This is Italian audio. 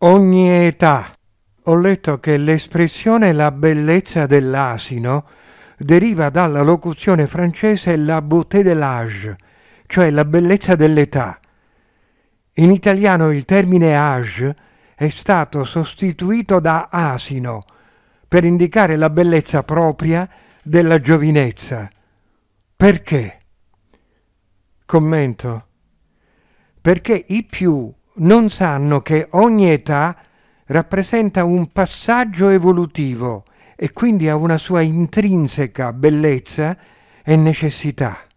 ogni età. Ho letto che l'espressione la bellezza dell'asino deriva dalla locuzione francese la beauté de l'âge, cioè la bellezza dell'età. In italiano il termine âge è stato sostituito da asino per indicare la bellezza propria della giovinezza. Perché? Commento. Perché i più non sanno che ogni età rappresenta un passaggio evolutivo e quindi ha una sua intrinseca bellezza e necessità.